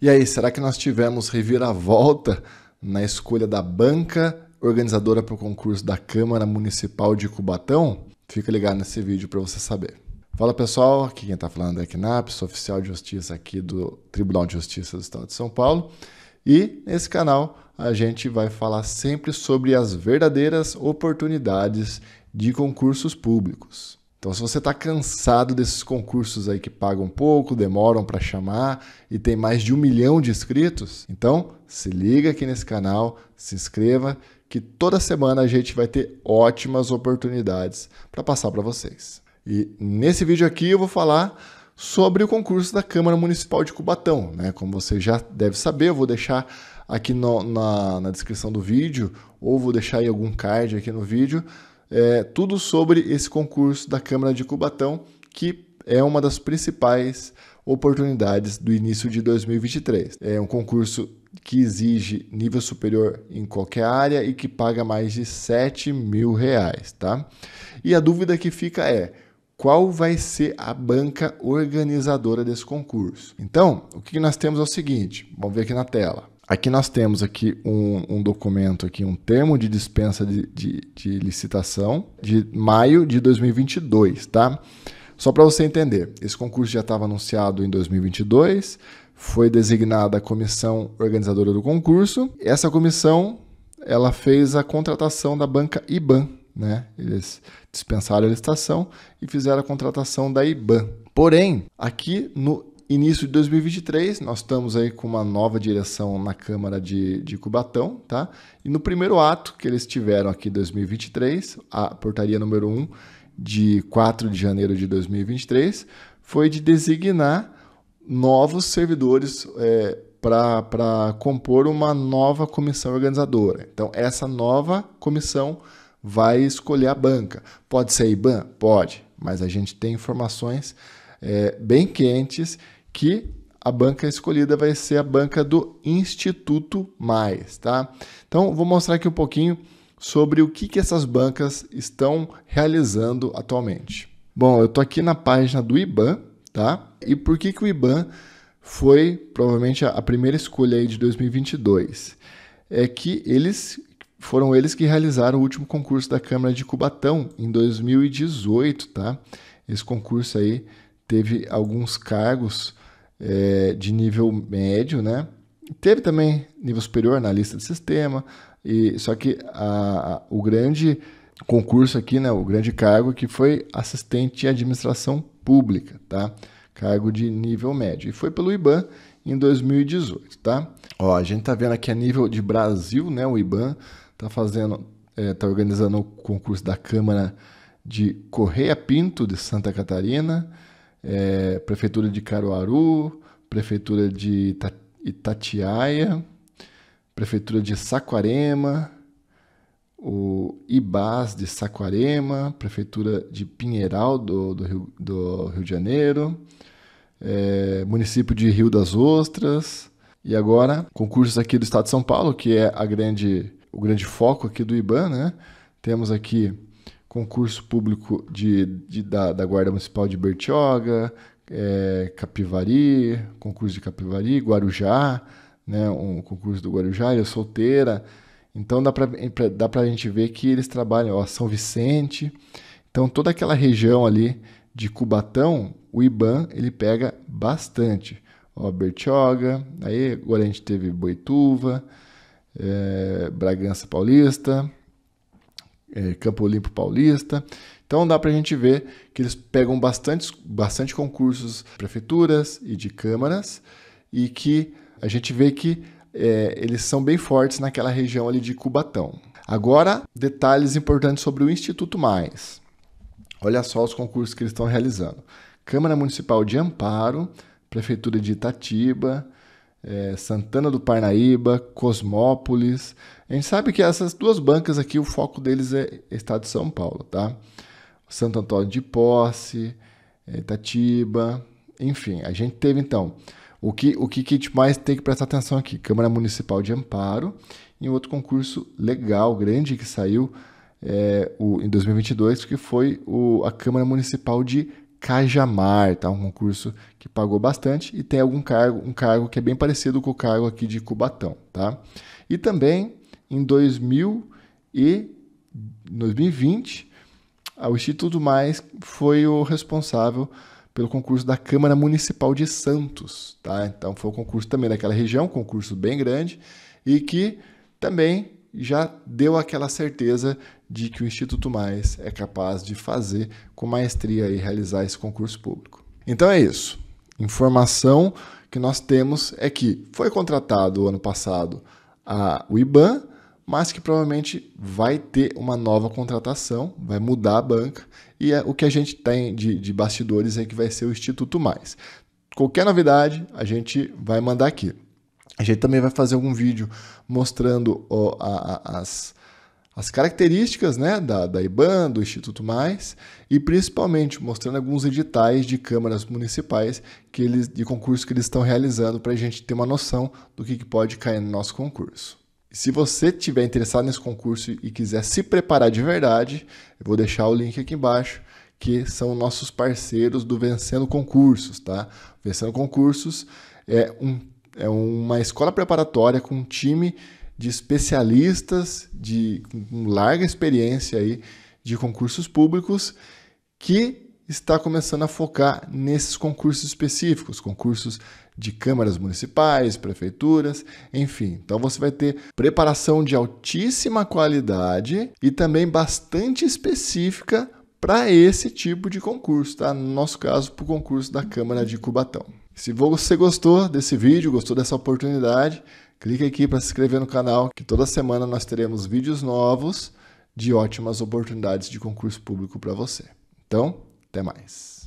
E aí, será que nós tivemos reviravolta na escolha da banca organizadora para o concurso da Câmara Municipal de Cubatão? Fica ligado nesse vídeo para você saber. Fala pessoal, aqui quem está falando é Knapp, sou oficial de justiça aqui do Tribunal de Justiça do Estado de São Paulo. E nesse canal a gente vai falar sempre sobre as verdadeiras oportunidades de concursos públicos. Então, se você está cansado desses concursos aí que pagam pouco, demoram para chamar e tem mais de um milhão de inscritos, então se liga aqui nesse canal, se inscreva, que toda semana a gente vai ter ótimas oportunidades para passar para vocês. E nesse vídeo aqui eu vou falar sobre o concurso da Câmara Municipal de Cubatão. Né? Como você já deve saber, eu vou deixar aqui no, na, na descrição do vídeo ou vou deixar aí algum card aqui no vídeo é, tudo sobre esse concurso da Câmara de Cubatão, que é uma das principais oportunidades do início de 2023. É um concurso que exige nível superior em qualquer área e que paga mais de 7 mil reais, tá? E a dúvida que fica é, qual vai ser a banca organizadora desse concurso? Então, o que nós temos é o seguinte, vamos ver aqui na tela. Aqui nós temos aqui um, um, documento, aqui um termo de dispensa de, de, de licitação de maio de 2022, tá? Só para você entender, esse concurso já estava anunciado em 2022, foi designada a comissão organizadora do concurso. Essa comissão, ela fez a contratação da banca IBAN, né? Eles dispensaram a licitação e fizeram a contratação da IBAN. Porém, aqui no início de 2023, nós estamos aí com uma nova direção na Câmara de, de Cubatão, tá? E no primeiro ato que eles tiveram aqui em 2023, a portaria número 1 de 4 de janeiro de 2023, foi de designar novos servidores é, para compor uma nova comissão organizadora. Então, essa nova comissão vai escolher a banca. Pode ser a IBAN? Pode, mas a gente tem informações é, bem quentes que a banca escolhida vai ser a banca do Instituto Mais, tá? Então, vou mostrar aqui um pouquinho sobre o que, que essas bancas estão realizando atualmente. Bom, eu estou aqui na página do IBAN, tá? E por que, que o IBAN foi provavelmente a primeira escolha aí de 2022? É que eles foram eles que realizaram o último concurso da Câmara de Cubatão em 2018, tá? Esse concurso aí teve alguns cargos é, de nível médio, né? Teve também nível superior, analista de sistema, e só que a, a, o grande concurso aqui, né, o grande cargo que foi assistente de administração pública, tá? Cargo de nível médio. E foi pelo IBAN em 2018, tá? Ó, a gente tá vendo aqui a nível de Brasil, né? O IBAN tá fazendo, é, tá organizando o concurso da Câmara de Correia Pinto de Santa Catarina, é, Prefeitura de Caruaru, Prefeitura de Itatiaia, Prefeitura de Saquarema, o IBAS de Saquarema, Prefeitura de Pinheiral do, do, Rio, do Rio de Janeiro, é, município de Rio das Ostras e agora concursos aqui do Estado de São Paulo, que é a grande, o grande foco aqui do IBAN, né? Temos aqui concurso público de, de da, da, Guarda Municipal de Bertioga, é, Capivari, concurso de Capivari, Guarujá, né, um concurso do Guarujá, eu solteira. Então dá para dá a gente ver que eles trabalham, ó, São Vicente. Então toda aquela região ali de Cubatão, o IBAN ele pega bastante. Ó, Bertioga, aí agora a gente teve Boituva, é, Bragança Paulista, é, Campo Limpo Paulista. Então dá para a gente ver que eles pegam bastante, bastante concursos de prefeituras e de câmaras e que a gente vê que é, eles são bem fortes naquela região ali de Cubatão. Agora, detalhes importantes sobre o Instituto Mais. Olha só os concursos que eles estão realizando. Câmara Municipal de Amparo, Prefeitura de Itatiba, é, Santana do Parnaíba, Cosmópolis. A gente sabe que essas duas bancas aqui, o foco deles é Estado de São Paulo, tá? Santo Antônio de Posse, é, Itatiba, enfim. A gente teve, então, o que, o que, a gente mais tem que prestar atenção aqui? Câmara Municipal de Amparo e um outro concurso legal, grande, que saiu é, o, em 2022, que foi o, a Câmara Municipal de Cajamar, tá? Um concurso que pagou bastante e tem algum cargo, um cargo que é bem parecido com o cargo aqui de Cubatão, tá? E também em 2000 e 2020, o Instituto Mais foi o responsável pelo concurso da Câmara Municipal de Santos, tá? Então foi um concurso também daquela região, um concurso bem grande e que também já deu aquela certeza de que o Instituto Mais é capaz de fazer com maestria e realizar esse concurso público. Então é isso. Informação que nós temos é que foi contratado o ano passado a, o IBAN, mas que provavelmente vai ter uma nova contratação, vai mudar a banca, e é o que a gente tem de, de bastidores é que vai ser o Instituto Mais. Qualquer novidade, a gente vai mandar aqui. A gente também vai fazer algum vídeo mostrando ó, a, a, as, as características né, da, da IBAN, do Instituto Mais, e principalmente mostrando alguns editais de câmaras municipais que eles, de concurso que eles estão realizando para a gente ter uma noção do que, que pode cair no nosso concurso. Se você tiver interessado nesse concurso e quiser se preparar de verdade, eu vou deixar o link aqui embaixo, que são nossos parceiros do Vencendo Concursos, tá? Vencendo Concursos é um é uma escola preparatória com um time de especialistas de com larga experiência aí de concursos públicos que está começando a focar nesses concursos específicos, concursos de câmaras municipais, prefeituras, enfim. Então você vai ter preparação de altíssima qualidade e também bastante específica para esse tipo de concurso, tá? No nosso caso, para o concurso da Câmara de Cubatão. Se você gostou desse vídeo, gostou dessa oportunidade, clique aqui para se inscrever no canal, que toda semana nós teremos vídeos novos de ótimas oportunidades de concurso público para você. Então, até mais.